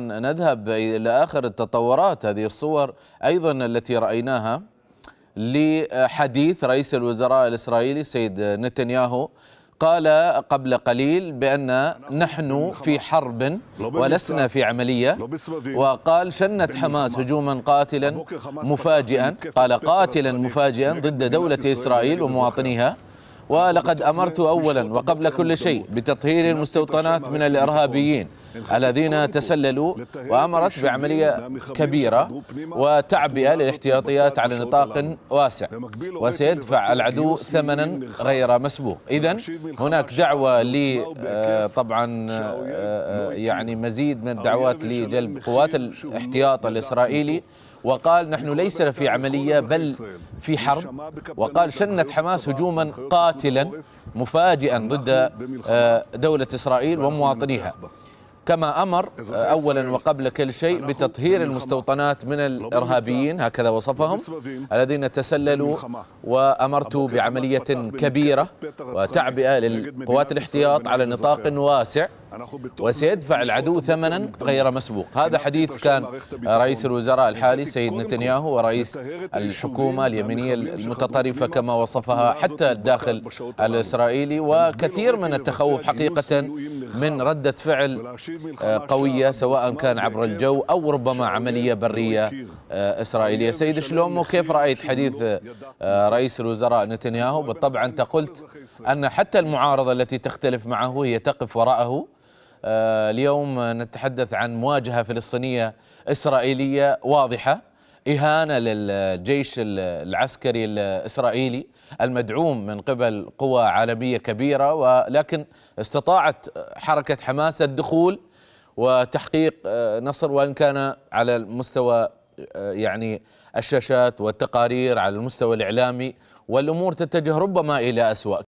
نذهب إلى آخر التطورات هذه الصور أيضا التي رأيناها لحديث رئيس الوزراء الإسرائيلي السيد نتنياهو قال قبل قليل بأن نحن في حرب ولسنا في عملية وقال شنت حماس هجوما قاتلا مفاجئا قال قاتلا مفاجئا ضد دولة إسرائيل ومواطنيها ولقد أمرت أولا وقبل كل شيء بتطهير المستوطنات من الإرهابيين الذين تسللوا وأمرت بعملية كبيرة وتعبئة للاحتياطيات على نطاق واسع وسيدفع العدو ثمنا غير مسبوق إذا هناك دعوة ل آه، طبعا آه، آه، يعني مزيد من الدعوات لجلب قوات الاحتياط الإسرائيلي وقال نحن ليس في عملية بل في حرب وقال شنت حماس هجوما قاتلا مفاجئا ضد دولة إسرائيل ومواطنيها كما أمر آه، أولا وقبل كل شيء بتطهير المستوطنات من الإرهابيين هكذا وصفهم الذين تسللوا وأمرت بعملية كبيرة وتعبئة للقوات الاحتياط على نطاق واسع وسيدفع العدو ثمنا غير مسبوق هذا حديث كان رئيس الوزراء الحالي سيد نتنياهو ورئيس الحكومة اليمينية المتطرفة كما وصفها حتى الداخل الإسرائيلي وكثير من التخوف حقيقة من ردة فعل آه، قوية سواء كان عبر الجو أو ربما عملية برية آه، إسرائيلية سيد شلومو كيف رأيت حديث آه، رئيس الوزراء نتنياهو بالطبع أنت قلت أن حتى المعارضة التي تختلف معه هي تقف وراءه اليوم نتحدث عن مواجهة فلسطينية إسرائيلية واضحة إهانة للجيش العسكري الإسرائيلي المدعوم من قبل قوى عالمية كبيرة ولكن استطاعت حركة حماس الدخول وتحقيق آه، نصر وإن كان على المستوى آه، يعني الشاشات والتقارير على المستوى الإعلامي والأمور تتجه ربما إلى أسوأ